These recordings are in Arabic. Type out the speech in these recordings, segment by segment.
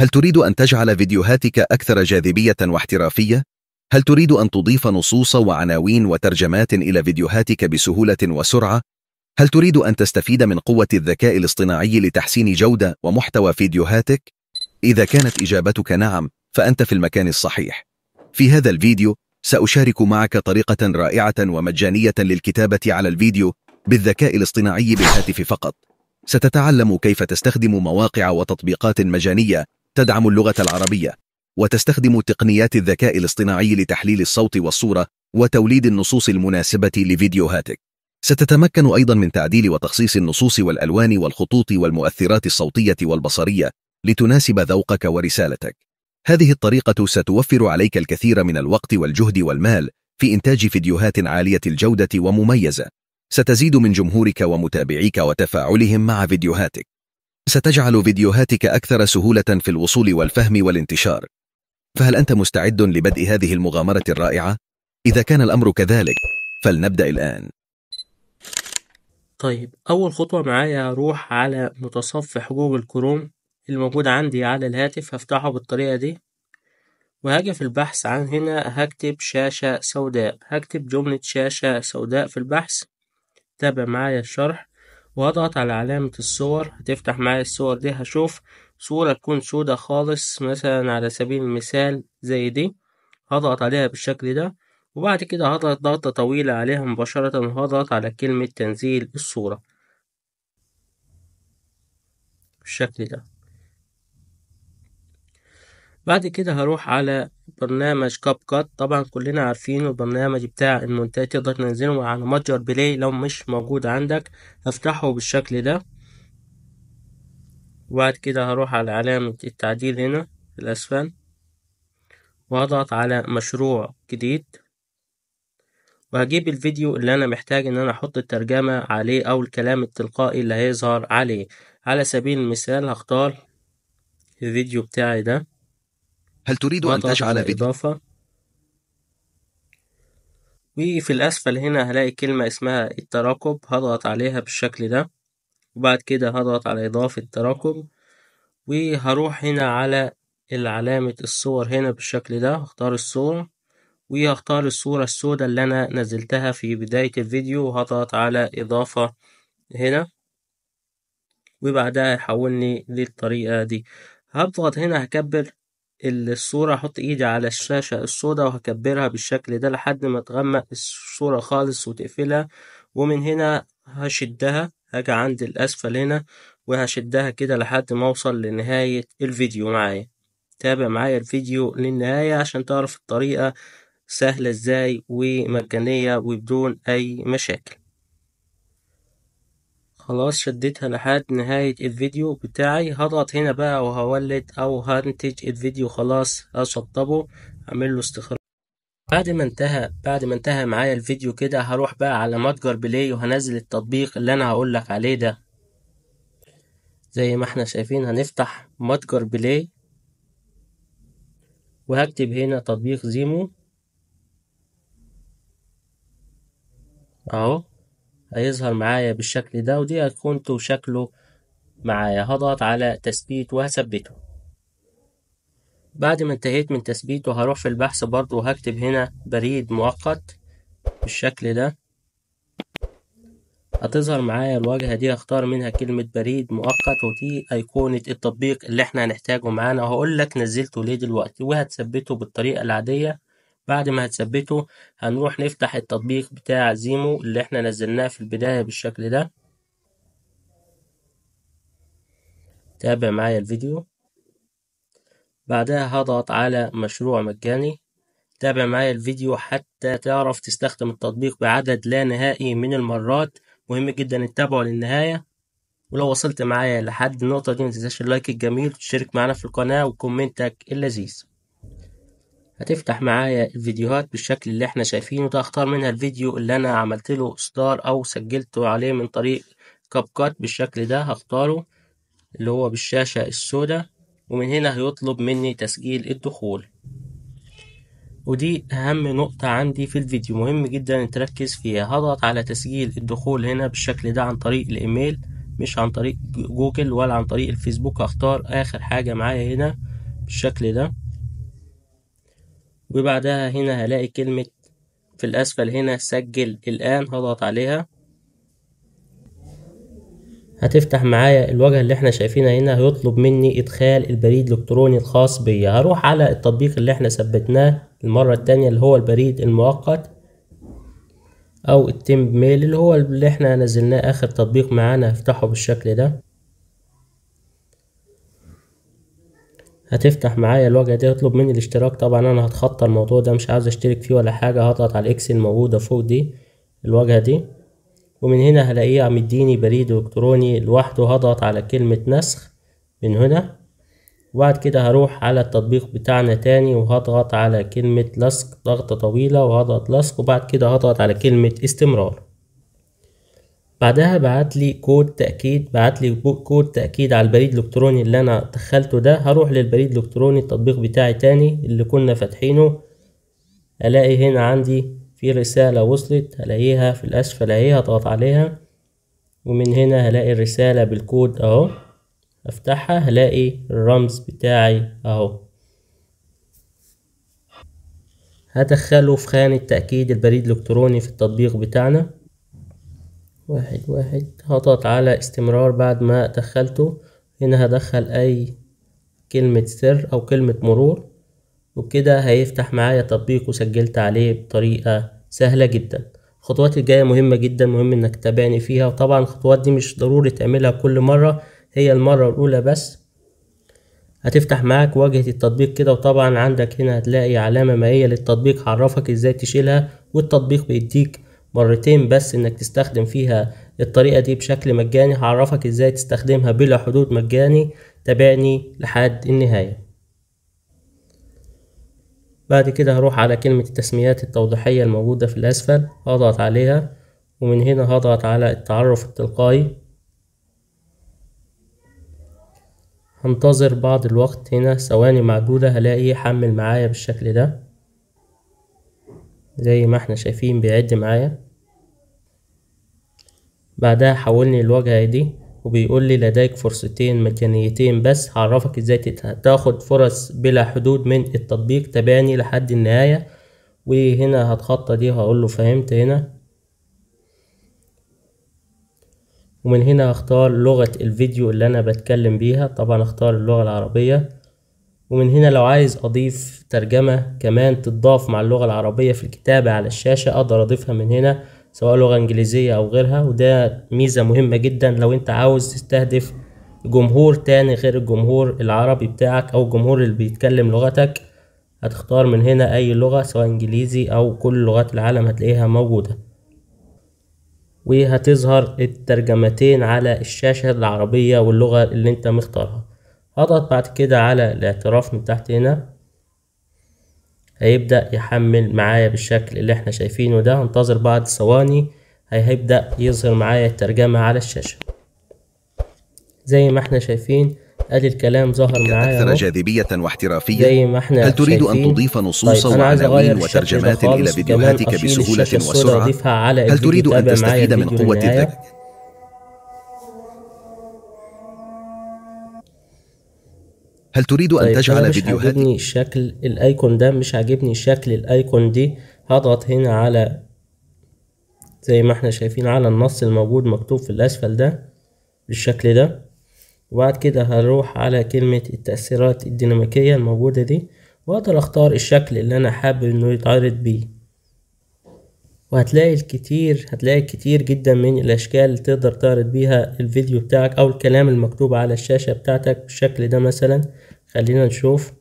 هل تريد أن تجعل فيديوهاتك أكثر جاذبية واحترافية؟ هل تريد أن تضيف نصوص وعناوين وترجمات إلى فيديوهاتك بسهولة وسرعة؟ هل تريد أن تستفيد من قوة الذكاء الاصطناعي لتحسين جودة ومحتوى فيديوهاتك؟ إذا كانت إجابتك نعم، فأنت في المكان الصحيح. في هذا الفيديو سأشارك معك طريقة رائعة ومجانية للكتابة على الفيديو بالذكاء الاصطناعي بالهاتف فقط. ستتعلم كيف تستخدم مواقع وتطبيقات مجانية تدعم اللغة العربية وتستخدم تقنيات الذكاء الاصطناعي لتحليل الصوت والصورة وتوليد النصوص المناسبة لفيديوهاتك ستتمكن أيضا من تعديل وتخصيص النصوص والألوان والخطوط والمؤثرات الصوتية والبصرية لتناسب ذوقك ورسالتك هذه الطريقة ستوفر عليك الكثير من الوقت والجهد والمال في إنتاج فيديوهات عالية الجودة ومميزة ستزيد من جمهورك ومتابعيك وتفاعلهم مع فيديوهاتك ستجعل فيديوهاتك أكثر سهولة في الوصول والفهم والانتشار فهل أنت مستعد لبدء هذه المغامرة الرائعة؟ إذا كان الأمر كذلك فلنبدأ الآن طيب أول خطوة معايا هروح على متصفح جوجل كروم الموجود عندي على الهاتف هفتحه بالطريقة دي وهاجي في البحث عن هنا هكتب شاشة سوداء هكتب جملة شاشة سوداء في البحث تابع معايا الشرح واضغط على علامة الصور هتفتح معايا الصور دي هشوف صورة تكون سودة خالص مثلا على سبيل المثال زي دي هضغط عليها بالشكل ده وبعد كده هضغط ضغطة طويلة عليها مباشرة وهضغط على كلمة تنزيل الصورة بالشكل ده بعد كده هروح على برنامج كاب كات طبعا كلنا عارفينه البرنامج بتاع المونتاج تقدر تنزله على متجر بلاي لو مش موجود عندك هفتحه بالشكل ده وبعد كده هروح على علامة التعديل هنا في الأسفل وأضغط على مشروع جديد وهجيب الفيديو اللي أنا محتاج إن أنا أحط الترجمة عليه أو الكلام التلقائي اللي هيظهر عليه على سبيل المثال هختار الفيديو بتاعي ده هل تريد أن تجعل فيديو؟ إضافة؟ وفي الأسفل هنا هلاقي كلمة اسمها التراكب هضغط عليها بالشكل ده وبعد كده هضغط على إضافة التراكب وهروح هنا على العلامة الصور هنا بالشكل ده هختار الصورة وهختار الصورة السوداء اللي أنا نزلتها في بداية الفيديو وهضغط على إضافة هنا وبعدها يحولني للطريقة دي هضغط هنا هكبر الصورة أحط إيدي على الشاشة السوداء وهكبرها بالشكل ده لحد ما تغمق الصورة خالص وتقفلها ومن هنا هشدها هاجي عند الأسفل هنا وهشدها كده لحد ما أوصل لنهاية الفيديو معايا تابع معايا الفيديو للنهاية عشان تعرف الطريقة سهلة ازاي ومجانية وبدون أي مشاكل خلاص شديتها لحد نهاية الفيديو بتاعي هضغط هنا بقى وهولد او هنتج الفيديو خلاص اشطبه اعمل له استخراج بعد ما انتهى بعد ما انتهى معايا الفيديو كده هروح بقى على متجر بلاي وهنزل التطبيق اللي انا هقول لك عليه ده زي ما احنا شايفين هنفتح متجر بلاي وهكتب هنا تطبيق زيمو اهو هيظهر معايا بالشكل ده ودي ايقونته وشكله معايا هضغط على تثبيت وهثبته بعد ما انتهيت من تثبيته هروح في البحث برضو وهكتب هنا بريد مؤقت بالشكل ده هتظهر معايا الواجهة دي هختار منها كلمة بريد مؤقت ودي أيقونة التطبيق اللي احنا هنحتاجه معانا وهقول لك نزلته ليه دلوقتي وهتثبته بالطريقة العادية بعد ما هتثبته هنروح نفتح التطبيق بتاع زيمو اللي احنا نزلناه في البداية بالشكل ده تابع معايا الفيديو بعدها هضغط على مشروع مجاني تابع معايا الفيديو حتى تعرف تستخدم التطبيق بعدد لا نهائي من المرات مهم جدا تتابعه للنهاية ولو وصلت معايا لحد النقطة دي متنساش اللايك الجميل وتشترك معنا في القناة وكومنتك اللذيذ هتفتح معايا الفيديوهات بالشكل اللي احنا شايفينه ده اختار منها الفيديو اللي انا عملت له اصدار او سجلته عليه من طريق كاب كات بالشكل ده هختاره اللي هو بالشاشة السوداء ومن هنا هيطلب مني تسجيل الدخول ودي اهم نقطة عندي في الفيديو مهم جدا تركز فيها هضغط على تسجيل الدخول هنا بالشكل ده عن طريق الايميل مش عن طريق جوجل ولا عن طريق الفيسبوك هختار اخر حاجة معايا هنا بالشكل ده وبعدها هنا هلاقي كلمة في الأسفل هنا سجل الآن هضغط عليها هتفتح معايا الواجهة اللي احنا شايفينها هنا هيطلب مني ادخال البريد الالكتروني الخاص بيا هروح على التطبيق اللي احنا ثبتناه المرة التانية اللي هو البريد المؤقت او التيمب ميل اللي هو اللي احنا نزلناه اخر تطبيق معانا هفتحه بالشكل ده هتفتح معايا الواجهه دي هطلب مني الاشتراك طبعا انا هتخطى الموضوع ده مش عاوز اشترك فيه ولا حاجه هضغط على الاكس الموجوده فوق دي الواجهه دي ومن هنا هلاقيه عم يديني بريد الكتروني لوحده هضغط على كلمه نسخ من هنا وبعد كده هروح على التطبيق بتاعنا تاني وهضغط على كلمه لصق ضغطه طويله وهضغط لصق وبعد كده هضغط على كلمه استمرار بعدها بعت لي كود تأكيد بعت لي كود تأكيد على البريد الإلكتروني اللي أنا دخلته ده هروح للبريد الإلكتروني التطبيق بتاعي تاني اللي كنا فاتحينه ألاقي هنا عندي في رسالة وصلت هلاقيها في الأسفل أهي هضغط عليها ومن هنا هلاقي الرسالة بالكود أهو أفتحها هلاقي الرمز بتاعي أهو هدخله في خانة تأكيد البريد الإلكتروني في التطبيق بتاعنا واحد واحد هضغط على استمرار بعد ما دخلته هنا هدخل اي كلمة سر او كلمة مرور وبكده هيفتح معايا تطبيق وسجلت عليه بطريقة سهلة جدا الخطوات الجاية مهمة جدا مهم انك تتابعني فيها وطبعا الخطوات دي مش ضروري تعملها كل مرة هي المرة الاولى بس هتفتح معاك واجهة التطبيق كده وطبعا عندك هنا هتلاقي علامة مائية للتطبيق هعرفك ازاي تشيلها والتطبيق بيديك مرتين بس انك تستخدم فيها الطريقة دي بشكل مجاني هعرفك ازاي تستخدمها بلا حدود مجاني تابعني لحد النهاية بعد كده هروح على كلمة التسميات التوضيحية الموجودة في الأسفل هضغط عليها ومن هنا هضغط على التعرف التلقائي هنتظر بعض الوقت هنا ثواني معدودة هلاقي حمل معايا بالشكل ده زي ما احنا شايفين بيعد معايا بعدها حولني الواجهة دي وبيقول لي لديك فرصتين مجانيتين بس هعرفك ازاي تاخد فرص بلا حدود من التطبيق تابعني لحد النهاية وهنا هتخطى دي هقول له فهمت هنا ومن هنا هختار لغة الفيديو اللي انا بتكلم بيها طبعا اختار اللغة العربية ومن هنا لو عايز أضيف ترجمة كمان تتضاف مع اللغة العربية في الكتابة على الشاشة أقدر أضيفها من هنا سواء لغة إنجليزية أو غيرها وده ميزة مهمة جدا لو أنت عاوز تستهدف جمهور تاني غير الجمهور العربي بتاعك أو الجمهور اللي بيتكلم لغتك هتختار من هنا أي لغة سواء إنجليزي أو كل لغات العالم هتلاقيها موجودة وهتظهر الترجمتين على الشاشة العربية واللغة اللي أنت مختارها هضغط بعد كده على الاعتراف من تحت هنا هيبدأ يحمل معايا بالشكل اللي احنا شايفينه ده هنتظر بعد ثواني هيبدأ يظهر معايا الترجمة على الشاشة زي ما احنا شايفين ادي الكلام ظهر معايا اكثر جاذبيه واحترافيه زي ما احنا هل تريد ان تضيف نصوصا طيب وعناوين وترجمات الى فيديوهاتك بسهوله وسرعه هل تريد ان تستفيد من قوه الذكاء هل تريد أن طيب تجعل مش عاجبني شكل الأيكون ده مش عاجبني شكل الأيكون دي هضغط هنا على زي ما احنا شايفين على النص الموجود مكتوب في الأسفل ده بالشكل ده وبعد كده هروح على كلمة التأثيرات الديناميكية الموجودة دي وأقدر أختار الشكل اللي أنا حابب إنه يتعرض بيه وهتلاقي الكتير هتلاقي كتير جدا من الاشكال اللي تقدر تعرض بيها الفيديو بتاعك او الكلام المكتوب على الشاشة بتاعتك بالشكل ده مثلا خلينا نشوف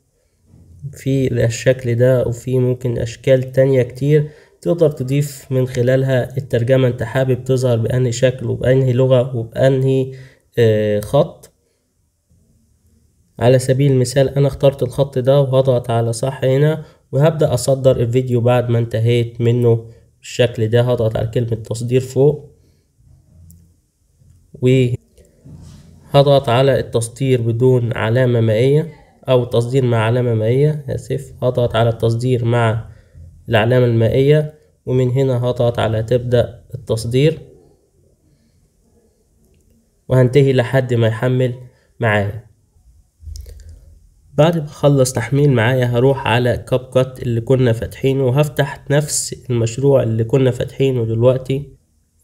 في الشكل ده وفي ممكن اشكال تانية كتير تقدر تضيف من خلالها الترجمة انت حابب تظهر بانهي شكل وبانهي لغة وبانهي آه، خط على سبيل المثال انا اخترت الخط ده وهضغط على صح هنا وهبدأ اصدر الفيديو بعد ما انتهيت منه بالشكل ده هضغط على كلمة تصدير فوق وهضغط على التصدير بدون علامة مائية أو التصدير مع علامة مائية آسف هضغط على التصدير مع العلامة المائية ومن هنا هضغط على تبدأ التصدير وهنتهي لحد ما يحمل معايا بعد ما اخلص تحميل معايا هروح على كاب كات اللي كنا فاتحينه وهفتح نفس المشروع اللي كنا فاتحينه دلوقتي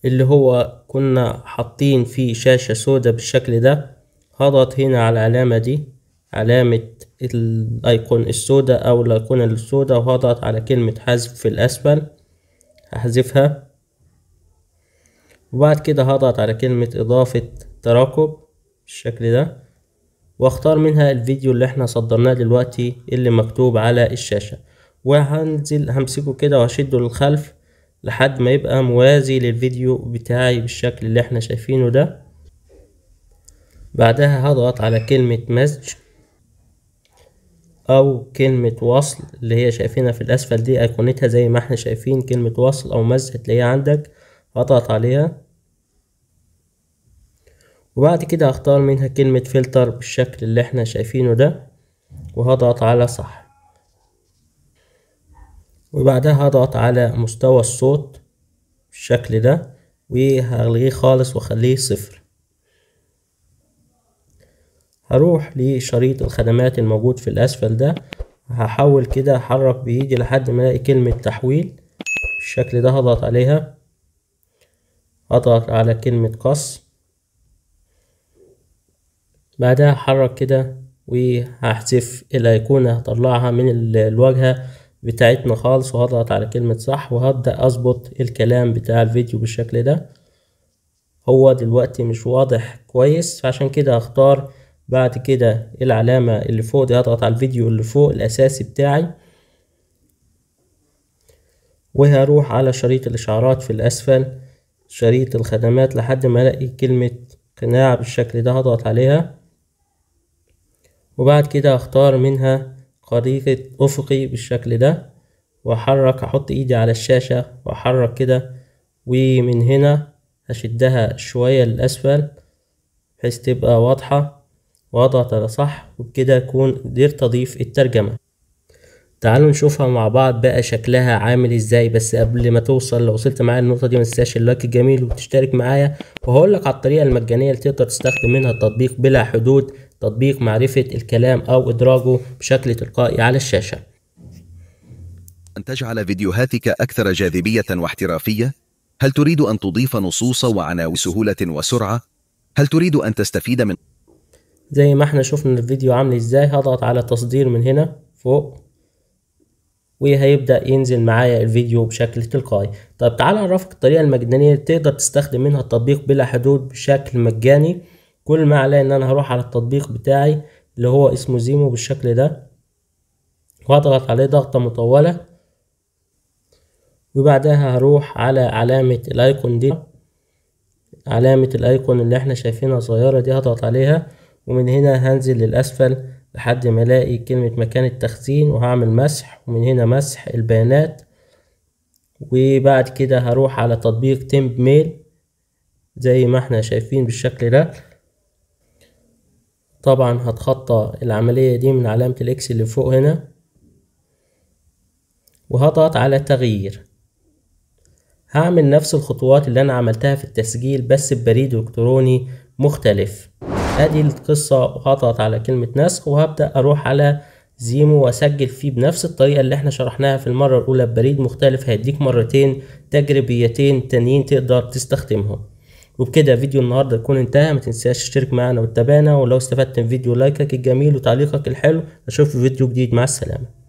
اللي هو كنا حاطين فيه شاشة سودة بالشكل ده هضغط هنا على العلامة دي علامة الايقون السودا او الايقونة السودا وهضغط على كلمة حذف في الاسفل هحذفها وبعد كده هضغط على كلمة اضافة تراكب بالشكل ده واختار منها الفيديو اللي احنا صدرناه دلوقتي اللي مكتوب على الشاشة وهنزل همسكه كده وهشده للخلف لحد ما يبقى موازي للفيديو بتاعي بالشكل اللي احنا شايفينه ده بعدها هضغط على كلمة مزج او كلمة وصل اللي هي شايفينها في الاسفل دي ايقونتها زي ما احنا شايفين كلمة وصل او مزج هتلاقيها عندك هضغط عليها وبعد كده هختار منها كلمة فلتر بالشكل اللي احنا شايفينه ده وهضغط على صح وبعدها هضغط على مستوى الصوت بالشكل ده وهلغيه خالص واخليه صفر هروح لشريط الخدمات الموجود في الاسفل ده هحول كده احرك بايدي لحد ما الاقي كلمة تحويل بالشكل ده هضغط عليها هضغط على كلمة قص بعدها هحرك كده وهحذف الأيقونة هطلعها من الواجهة بتاعتنا خالص وهضغط على كلمة صح وهبدأ أظبط الكلام بتاع الفيديو بالشكل ده هو دلوقتي مش واضح كويس فعشان كده هختار بعد كده العلامة اللي فوق دي هضغط على الفيديو اللي فوق الأساسي بتاعي وهروح على شريط الإشعارات في الأسفل شريط الخدمات لحد ما ألاقي كلمة قناع بالشكل ده هضغط عليها وبعد كده اختار منها خريطة افقي بالشكل ده واحرك احط ايدي على الشاشة واحرك كده ومن هنا اشدها شوية للاسفل بحيث تبقى واضحة واضغط على صح وبكده اكون قدرت اضيف الترجمة تعالوا نشوفها مع بعض بقى شكلها عامل ازاي بس قبل ما توصل لو وصلت معايا النقطه دي ما تنساش اللايك الجميل وتشترك معايا وهقول لك على الطريقه المجانيه اللي تقدر تستخدم منها التطبيق بلا حدود تطبيق معرفة الكلام أو إدراجه بشكل تلقائي على الشاشة أن تجعل فيديوهاتك أكثر جاذبية واحترافية؟ هل تريد أن تضيف نصوص وعناوين سهولة وسرعة؟ هل تريد أن تستفيد من زي ما احنا شفنا الفيديو عامل ازاي هضغط على تصدير من هنا فوق وهيبدأ ينزل معايا الفيديو بشكل تلقائي طب تعال أعرفك الطريقة المجانية اللي تقدر تستخدم منها التطبيق بلا حدود بشكل مجاني كل ما عليا ان انا هروح على التطبيق بتاعي اللي هو اسمه زيمو بالشكل ده واضغط عليه ضغطة مطولة وبعدها هروح على علامة الايكون دي علامة الايكون اللي احنا شايفينها صغيرة دي هضغط عليها ومن هنا هنزل للاسفل لحد ما الاقي كلمة مكان التخزين وهعمل مسح ومن هنا مسح البيانات وبعد كده هروح على تطبيق تيمب ميل زي ما احنا شايفين بالشكل ده طبعا هتخطى العملية دي من علامة الاكس اللي فوق هنا وهضغط على تغيير هعمل نفس الخطوات اللي انا عملتها في التسجيل بس ببريد الكتروني مختلف ادي القصة وهضغط على كلمة نسخ وهبدأ اروح على زيمو واسجل فيه بنفس الطريقة اللي احنا شرحناها في المرة الاولى ببريد مختلف هيديك مرتين تجريبيتين تانيين تقدر تستخدمهم وبكده فيديو النهارده يكون انتهى ما تنساش تشترك معانا وتتابعنا ولو استفدت من فيديو لايكك الجميل وتعليقك الحلو اشوف فيديو جديد مع السلامه